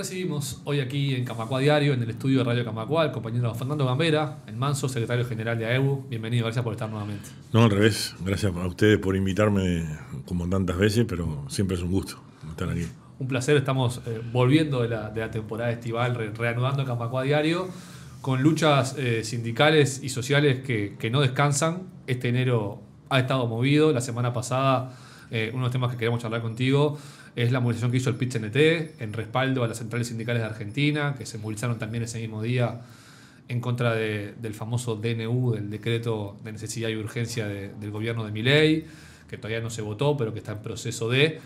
Recibimos hoy aquí en Camacua Diario, en el estudio de Radio Camacua, al compañero Fernando Gambera, el manso secretario general de AEBU. Bienvenido, gracias por estar nuevamente. No, al revés, gracias a ustedes por invitarme como tantas veces, pero siempre es un gusto estar aquí. Un placer, estamos eh, volviendo de la, temporada estival, reanudando Camacua Diario, con luchas eh, sindicales y sociales que, no descansan. Este enero ha estado movido, la semana pasada eh, uno de los temas que queremos charlar contigo es la movilización que hizo el PIT-CNT en respaldo a las centrales sindicales de Argentina, que se movilizaron también ese mismo día en contra del famoso DNU, del decreto de necesidad y urgencia del gobierno de Miley, que todavía no se votó, pero que está en proceso de,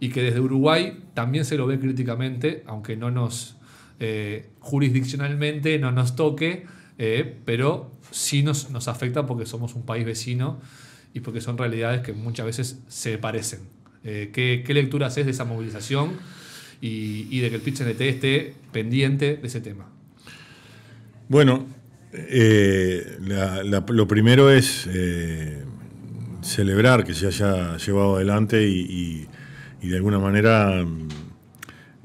y que desde Uruguay también se lo ve críticamente, aunque no nos eh, jurisdiccionalmente no nos toque, eh, pero sí nos, nos afecta porque somos un país vecino y porque son realidades que muchas veces se parecen. Eh, ¿qué, lectura haces de esa movilización y, de que el pitch NT esté pendiente de ese tema? Bueno, eh, lo primero es eh, celebrar que se haya llevado adelante y, de alguna manera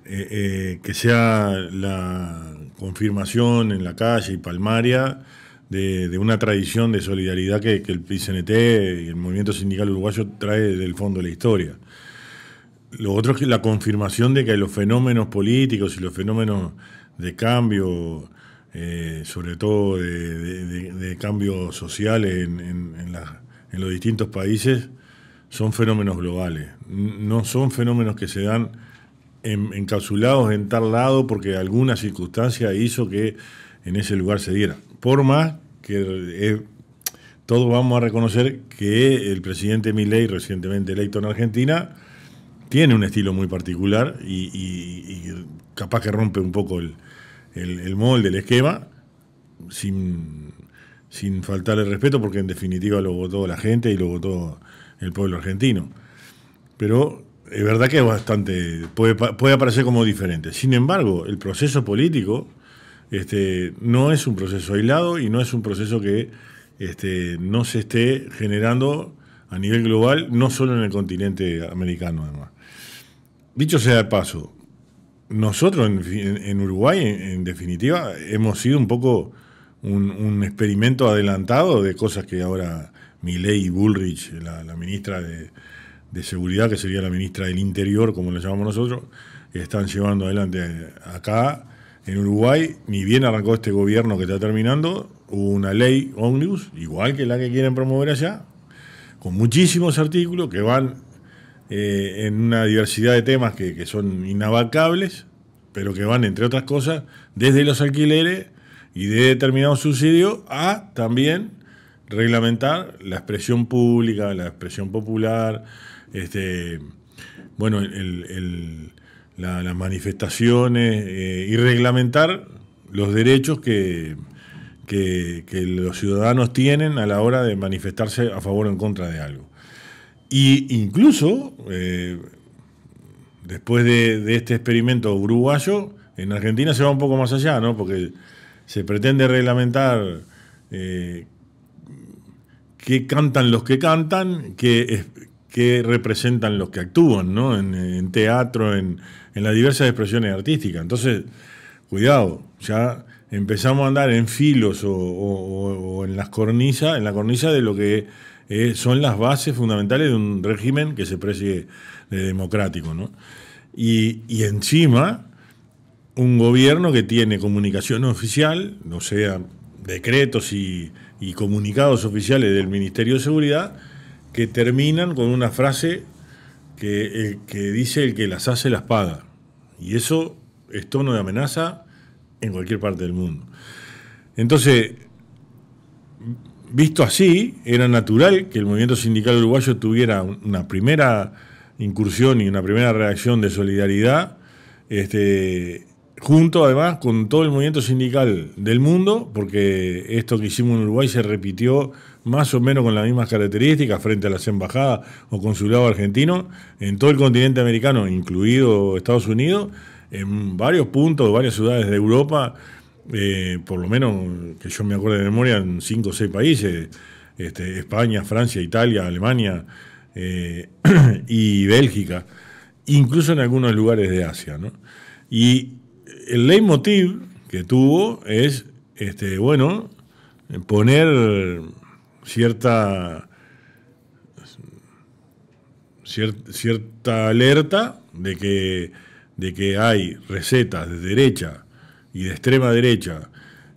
que sea la confirmación en la calle y palmaria de, una tradición de solidaridad que, el PCNT y el movimiento sindical uruguayo trae del fondo de la historia. Lo otro es la confirmación de que los fenómenos políticos y los fenómenos de cambio, eh, sobre todo de, de, de sociales en, en, los distintos países, son fenómenos globales. No son fenómenos que se dan encapsulados en tal lado porque alguna circunstancia hizo que en ese lugar se diera. Por más que eh, todos vamos a reconocer que el presidente Milei, recientemente electo en Argentina, tiene un estilo muy particular y, capaz que rompe un poco el, el, molde, el esquema, sin, sin faltarle respeto, porque en definitiva lo votó la gente y lo votó el pueblo argentino. Pero es verdad que es bastante. puede, puede aparecer como diferente. Sin embargo, el proceso político este, no es un proceso aislado y no es un proceso que este, no se esté generando a nivel global, no solo en el continente americano además. Dicho sea de paso, nosotros en, Uruguay, en, definitiva, hemos sido un poco un, experimento adelantado de cosas que ahora Milei Bullrich, la, ministra de, de, Seguridad, que sería la ministra del Interior, como la llamamos nosotros, están llevando adelante acá en Uruguay, ni bien arrancó este gobierno que está terminando, hubo una ley ómnibus, igual que la que quieren promover allá, con muchísimos artículos que van eh, en una diversidad de temas que, son inabarcables, pero que van, entre otras cosas, desde los alquileres y de determinados subsidios a también reglamentar la expresión pública, la expresión popular, este, bueno, el, las manifestaciones eh, y reglamentar los derechos que, que, los ciudadanos tienen a la hora de manifestarse a favor o en contra de algo. Y incluso, eh, después de, este experimento uruguayo, en Argentina se va un poco más allá, ¿no? Porque se pretende reglamentar eh, qué cantan los que cantan, qué, representan los que actúan, ¿no? en teatro, en, en las diversas expresiones artísticas. Entonces, cuidado, ya empezamos a andar en filos o, en las cornisas, en la cornisa de lo que eh, son las bases fundamentales de un régimen que se precie de democrático, ¿no? Y, encima, un gobierno que tiene comunicación oficial, no sea, decretos y comunicados oficiales del Ministerio de Seguridad, que terminan con una frase que el que dice el que las hace las paga. Y eso es tono de amenaza en cualquier parte del mundo. Entonces, visto así, era natural que el movimiento sindical uruguayo tuviera una primera incursión y una primera reacción de solidaridad, este, junto además con todo el movimiento sindical del mundo, porque esto que hicimos en Uruguay se repitió más o menos con las mismas características frente a las embajadas o consulados argentinos en todo el continente americano, incluido Estados Unidos, en varios puntos, varias ciudades de Europa, eh, por lo menos que yo me acuerdo de memoria, en cinco o seis países, este, España, Francia, Italia, Alemania eh, y Bélgica, incluso en algunos lugares de Asia. Y el leitmotiv que tuvo es, este, bueno, poner cierta, cierta alerta de que, de que hay recetas de derecha y de extrema derecha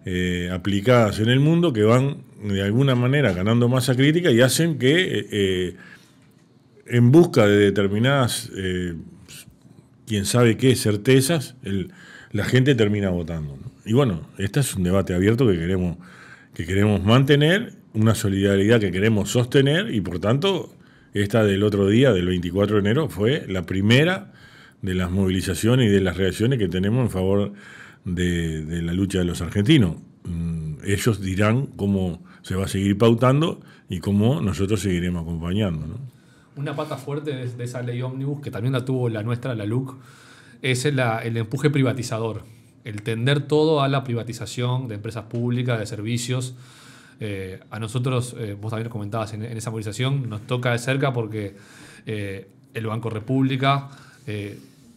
eh, aplicadas en el mundo que van de alguna manera ganando masa crítica y hacen que eh, eh, en busca de determinadas, quién sabe qué, certezas, la gente termina votando. Y bueno, este es un debate abierto que queremos, que queremos mantener una solidaridad que queremos sostener y por tanto esta del otro día, del 24 de enero, fue la primera de las movilizaciones y de las reacciones que tenemos en favor de, la lucha de los argentinos. Mm, ellos dirán cómo se va a seguir pautando y cómo nosotros seguiremos acompañando. Una pata fuerte de, esa ley ómnibus, que también la tuvo la nuestra, la LUC, es el, el empuje privatizador, el tender todo a la privatización de empresas públicas, de servicios eh, a nosotros, eh, vos también nos comentabas en, esa movilización, nos toca de cerca porque eh, el Banco República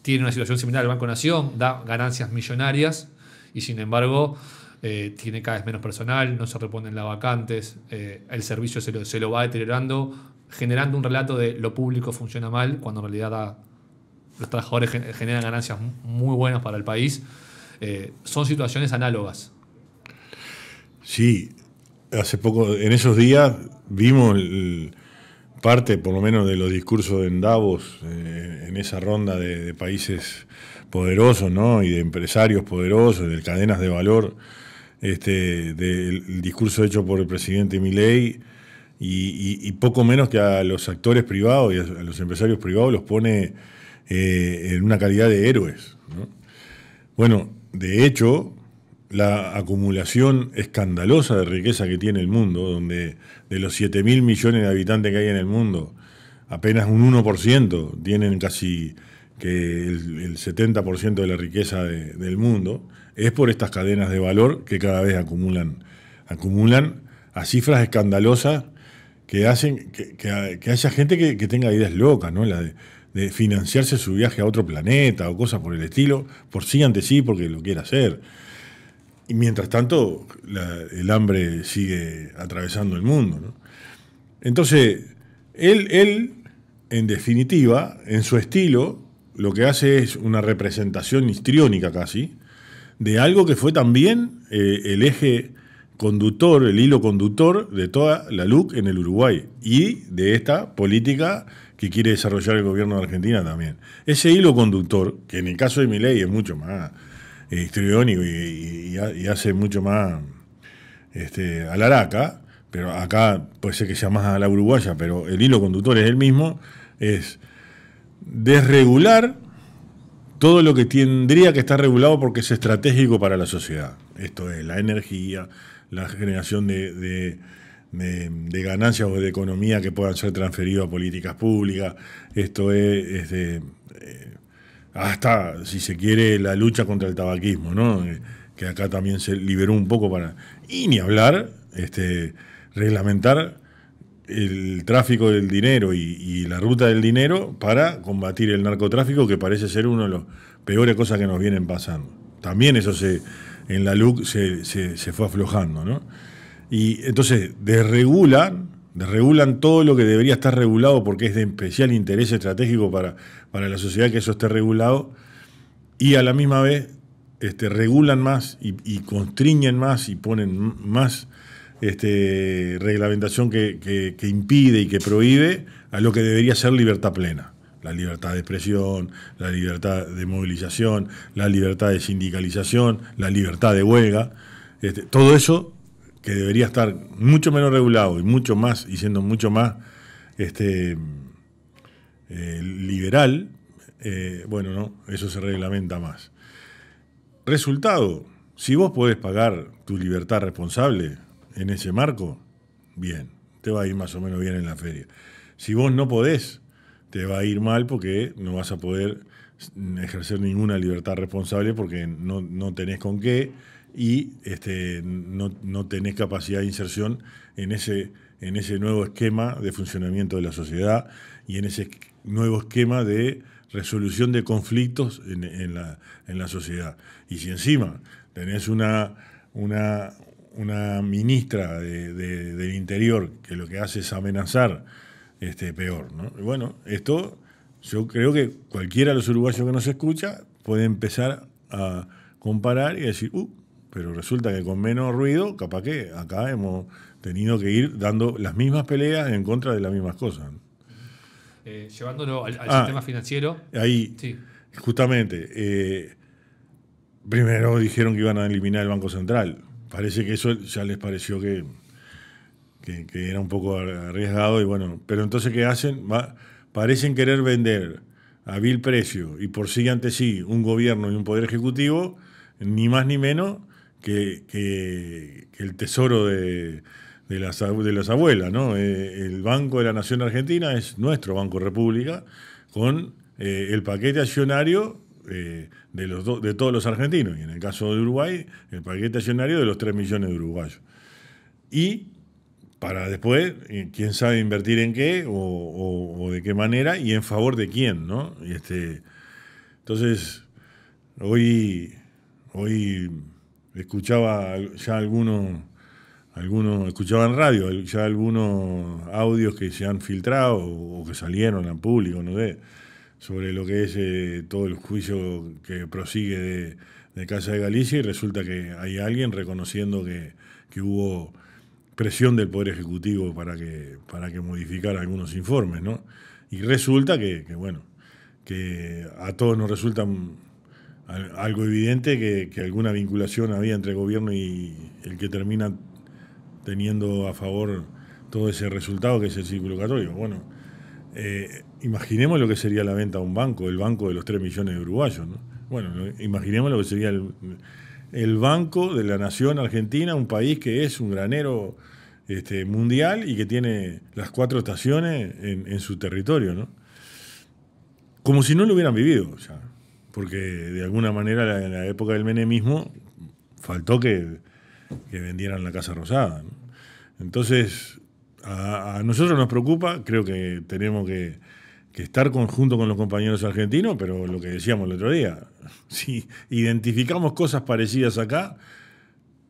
tiene una situación similar al Banco Nación, da ganancias millonarias y sin embargo tiene cada vez menos personal, no se reponen las vacantes, el servicio se lo, va deteriorando, generando un relato de lo público funciona mal cuando en realidad los trabajadores generan ganancias muy buenas para el país. son situaciones análogas. Sí, hace poco, en esos días, vimos parte, por lo menos, de los discursos en Davos, eh, en esa ronda de, países poderosos, ¿no? Y de empresarios poderosos, de cadenas de valor, este, del discurso hecho por el presidente Milley, Y, poco menos que a los actores privados y a, los empresarios privados los pone eh, en una calidad de héroes. Bueno, de hecho, la acumulación escandalosa de riqueza que tiene el mundo, donde de los 7 mil millones de habitantes que hay en el mundo, apenas un 1% tienen casi que el, 70% de la riqueza del mundo, es por estas cadenas de valor que cada vez acumulan, acumulan a cifras escandalosas que hacen que, haya gente que, tenga ideas locas, ¿no? La de, financiarse su viaje a otro planeta o cosas por el estilo, por sí ante sí, porque lo quiere hacer. Y mientras tanto, el hambre sigue atravesando el mundo. Entonces, él, en definitiva, en su estilo, lo que hace es una representación histriónica casi de algo que fue también eh, el eje conductor, el hilo conductor de toda la LUC en el Uruguay y de esta política que quiere desarrollar el gobierno de Argentina también. Ese hilo conductor, que en el caso de Miley es mucho más eh, histriónico y, hace mucho más este, a la araca, pero acá puede ser que sea más a la uruguaya, pero el hilo conductor es el mismo, es desregular todo lo que tendría que estar regulado porque es estratégico para la sociedad. Esto es la energía, la generación de, ganancias o de economía que puedan ser transferidos a políticas públicas, esto es, eh, hasta, ah, si se quiere, la lucha contra el tabaquismo, ¿no? Eh, que acá también se liberó un poco para... Y ni hablar, este, reglamentar el tráfico del dinero y, la ruta del dinero para combatir el narcotráfico, que parece ser una de las peores cosas que nos vienen pasando. También eso se, en la LUC se, se fue aflojando, ¿no? Y entonces desregulan regulan todo lo que debería estar regulado porque es de especial interés estratégico para, para la sociedad que eso esté regulado y a la misma vez este, regulan más y, constriñen más y ponen más este, reglamentación que, impide y que prohíbe a lo que debería ser libertad plena. La libertad de expresión, la libertad de movilización, la libertad de sindicalización, la libertad de huelga. Este, todo eso que debería estar mucho menos regulado y mucho más, y siendo mucho más este, eh, liberal, eh, bueno, no, eso se reglamenta más. Resultado, si vos podés pagar tu libertad responsable en ese marco, bien, te va a ir más o menos bien en la feria. Si vos no podés, te va a ir mal porque no vas a poder ejercer ninguna libertad responsable porque no, no tenés con qué y este, no, no, tenés capacidad de inserción en ese, en ese nuevo esquema de funcionamiento de la sociedad y en ese nuevo esquema de resolución de conflictos en, la, en la, sociedad. Y si encima tenés una, una, ministra del Interior que lo que hace es amenazar, este, peor. bueno, esto yo creo que cualquiera de los uruguayos que nos escucha puede empezar a comparar y decir, uh, pero resulta que con menos ruido, capaz que acá hemos tenido que ir dando las mismas peleas en contra de las mismas cosas. Eh, llevándolo al, ah, sistema financiero. Ahí, justamente. Eh, primero dijeron que iban a eliminar el Banco Central. Parece que eso ya les pareció que, era un poco arriesgado y bueno, pero entonces ¿qué hacen? parecen querer vender a vil precio y por sí ante sí un gobierno y un poder ejecutivo, ni más ni menos que, el tesoro de, las, de las abuelas, ¿no? Eh, el Banco de la Nación Argentina es nuestro Banco República, con eh, el paquete accionario eh, de, los de todos los argentinos, y en el caso de Uruguay, el paquete accionario de los 3 millones de uruguayos. Y para después, quién sabe invertir en qué o, o, de qué manera y en favor de quién, ¿no? este, entonces, hoy, hoy escuchaba ya algunos, escuchaba en radio, ya algunos audios que se han filtrado o que salieron al público, no sé, sobre lo que es eh, todo el juicio que prosigue de, Casa de Galicia y resulta que hay alguien reconociendo que, que hubo presión del Poder Ejecutivo para que, para que modificara algunos informes, ¿no? Y resulta que, que bueno, que a todos nos resultan algo evidente que, alguna vinculación había entre el gobierno y el que termina teniendo a favor todo ese resultado que es el círculo católico. Bueno, eh, imaginemos lo que sería la venta a un banco, el banco de los 3 millones de uruguayos. Bueno, imaginemos lo que sería el, el, banco de la nación argentina, un país que es un granero este, mundial y que tiene las cuatro estaciones en, su territorio. ¿no? Como si no lo hubieran vivido. O porque de alguna manera en la época del menemismo faltó que, vendieran la Casa Rosada. Entonces, a, nosotros nos preocupa, creo que tenemos que, estar conjunto con los compañeros argentinos, pero lo que decíamos el otro día, si identificamos cosas parecidas acá,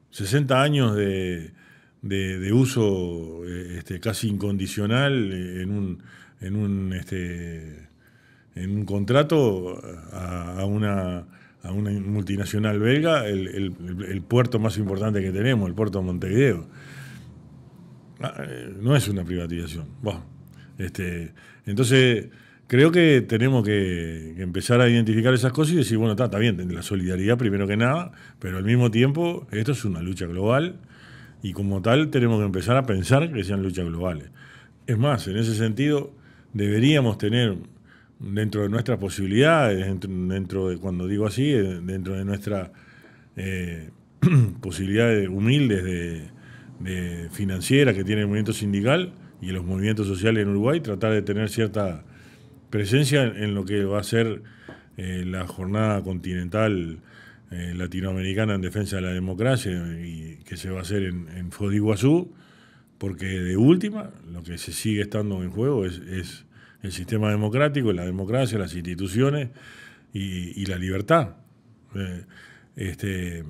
60 años de, uso eh, este, casi incondicional en un, en un este, en un contrato a, una multinacional belga el, puerto más importante que tenemos, el puerto de Montevideo. Ah, eh, no es una privatización. Este, entonces, creo que tenemos que, empezar a identificar esas cosas y decir, bueno, está, está bien, la solidaridad primero que nada, pero al mismo tiempo esto es una lucha global y como tal tenemos que empezar a pensar que sean luchas globales. Es más, en ese sentido, deberíamos tener dentro de nuestras posibilidades, dentro, de, cuando digo así, eh, dentro de nuestras eh, posibilidades humildes de, financiera que tiene el movimiento sindical y los movimientos sociales en Uruguay, tratar de tener cierta presencia en lo que va a ser eh, la jornada continental latinoamericana en defensa de la democracia y que se va a hacer en, en porque de última lo que se sigue estando en juego es el sistema democrático, la democracia, las instituciones y, la libertad. Eh, este,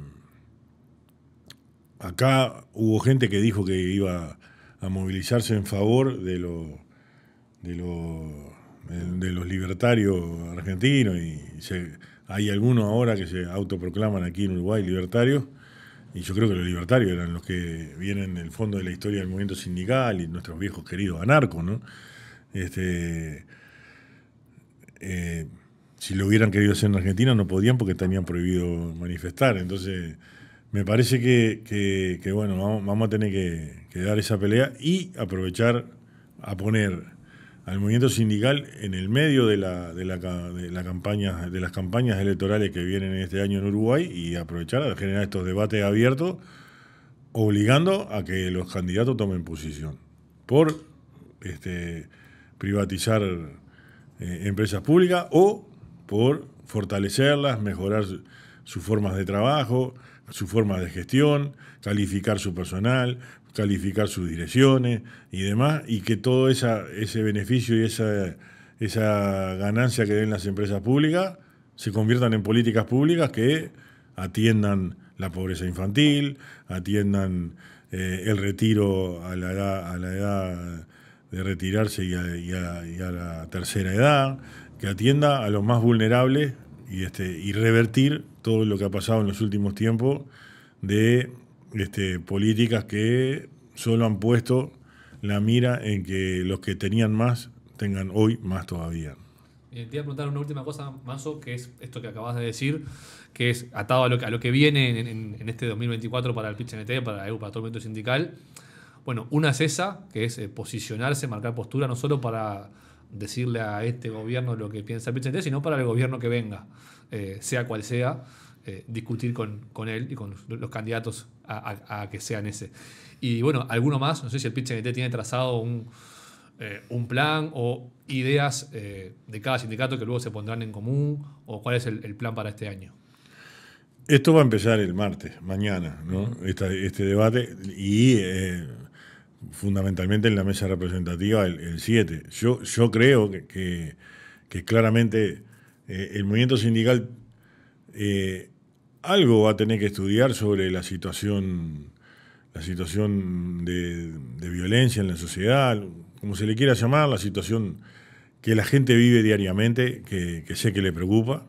acá hubo gente que dijo que iba a movilizarse en favor de, de, los libertarios argentinos y hay algunos ahora que se autoproclaman aquí en Uruguay libertarios. Y yo creo que los libertarios eran los que vienen del fondo de la historia del movimiento sindical y nuestros viejos queridos anarcos, ¿no? Este, eh, si lo hubieran querido hacer en Argentina no podían porque tenían prohibido manifestar. Entonces, me parece que, bueno, vamos, a tener que, que, dar esa pelea y aprovechar a poner al movimiento sindical en el medio de, la, de, la, de la campaña, de las campañas electorales que vienen este año en Uruguay y aprovechar a generar estos debates abiertos obligando a que los candidatos tomen posición por este, privatizar eh, empresas públicas o por fortalecerlas, mejorar sus formas de trabajo, sus formas de gestión, calificar su personal, calificar sus direcciones y demás, y que todo esa, ese beneficio y esa, esa ganancia que den las empresas públicas se conviertan en políticas públicas que atiendan la pobreza infantil, atiendan eh, el retiro a la edad, a la edad de retirarse y a, la tercera edad, que atienda a los más vulnerables y, este, y revertir todo lo que ha pasado en los últimos tiempos de este, políticas que solo han puesto la mira en que los que tenían más tengan hoy más todavía. Eh, te iba a preguntar una última cosa, Mazo, que es esto que acabas de decir, que es atado a lo, a lo que viene en, este 2024 para el PitchNT, para el EU, para todo el sindical. Bueno, una es esa, que es eh, posicionarse, marcar postura, no solo para decirle a este gobierno lo que piensa el presidente, sino para el gobierno que venga, eh, sea cual sea, eh, discutir con, él y con los candidatos a, que sean ese. Y bueno, alguno más, no sé si el PCNT tiene trazado un, plan o ideas de cada sindicato que luego se pondrán en común o cuál es el, plan para este año. Esto va a empezar el martes, mañana, ¿no? este, este debate y fundamentalmente en la mesa representativa el 7. Yo, yo creo que, claramente eh, el movimiento sindical eh, algo va a tener que estudiar sobre la situación, la situación de, violencia en la sociedad, como se le quiera llamar, la situación que la gente vive diariamente, que, sé que le preocupa.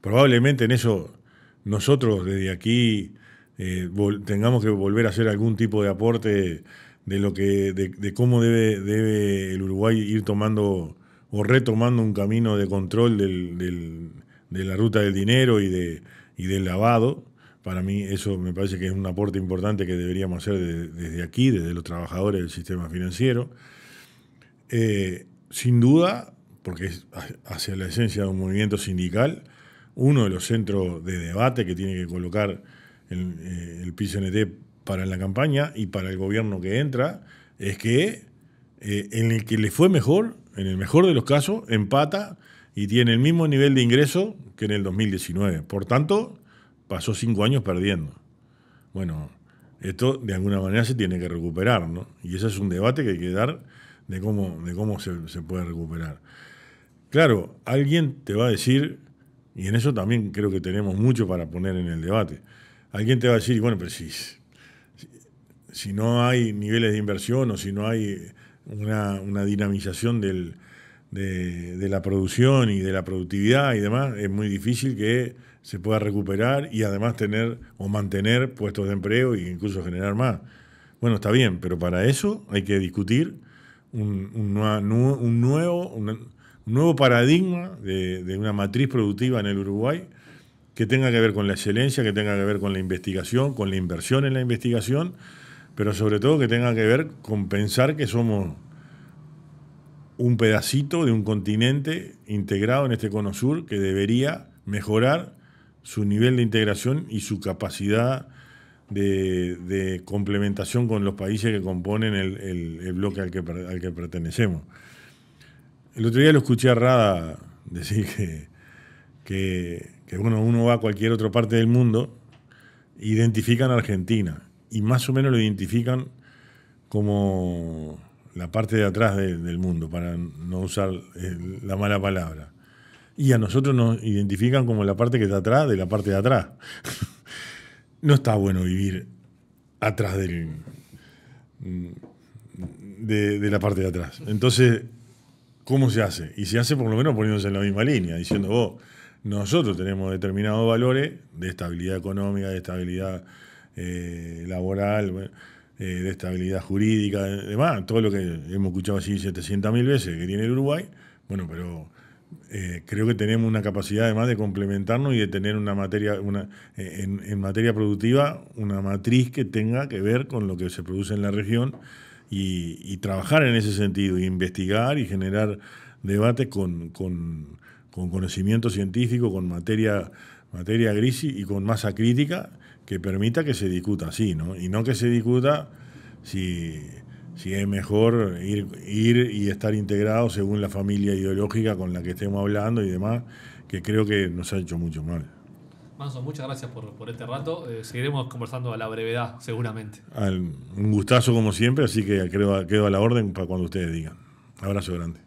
Probablemente en eso nosotros desde aquí eh, tengamos que volver a hacer algún tipo de aporte de lo que de, cómo debe, debe el Uruguay ir tomando o retomando un camino de control de la ruta del dinero y, de, del lavado. Para mí eso me parece que es un aporte importante que deberíamos hacer desde aquí, desde los trabajadores del sistema financiero. Eh, sin duda, porque es hacia la esencia de un movimiento sindical, uno de los centros de debate que tiene que colocar el, eh, el para la campaña y para el gobierno que entra es que eh, en el que le fue mejor, en el mejor de los casos, empata y tiene el mismo nivel de ingreso que en el 2019. Por tanto, pasó cinco años perdiendo. Bueno, esto de alguna manera se tiene que recuperar, ¿no? Y ese es un debate que hay que dar de cómo, de cómo se, se puede recuperar. Claro, alguien te va a decir, y en eso también creo que tenemos mucho para poner en el debate, alguien te va a decir, bueno, pero si si no hay niveles de inversión o si no hay una, dinamización de, la producción y de la productividad y demás, es muy difícil que se pueda recuperar y además tener o mantener puestos de empleo e incluso generar más. Bueno, está bien, pero para eso hay que discutir un, nuevo, un nuevo paradigma de una matriz productiva en el Uruguay que tenga que ver con la excelencia, que tenga que ver con la investigación, con la inversión en la investigación pero sobre todo que tenga que ver con pensar que somos un pedacito de un continente integrado en este cono sur que debería mejorar su nivel de integración y su capacidad de, complementación con los países que componen el, bloque al que, pertenecemos. El otro día lo escuché a Rada decir que, que, uno va a cualquier otra parte del mundo, identifican a Argentina y más o menos lo identifican como la parte de atrás del mundo, para no usar eh, la mala palabra. Y a nosotros nos identifican como la parte que está atrás de la parte de atrás. no está bueno vivir atrás del, mm, de, la parte de atrás. Entonces, ¿cómo se hace? Y se hace por lo menos poniéndose en la misma línea, diciendo, vos, nosotros tenemos determinados valores de estabilidad económica, de estabilidad eh, laboral, eh, de estabilidad jurídica, demás, todo lo que hemos escuchado así 700.000 veces que tiene el Uruguay, bueno, pero eh, creo que tenemos una capacidad además de complementarnos y de tener una materia, una, en, materia productiva, una matriz que tenga que ver con lo que se produce en la región y, trabajar en ese sentido, investigar y generar debate con, conocimiento científico, con materia, materia gris y con masa crítica que permita que se discuta así, ¿no? Y no que se discuta si, si es mejor ir, ir y estar integrado según la familia ideológica con la que estemos hablando y demás, que creo que nos ha hecho mucho mal. Manso, muchas gracias por, este rato. Eh, seguiremos conversando a la brevedad, seguramente. un gustazo como siempre, así que quedo a la orden para cuando ustedes digan. Abrazo grande.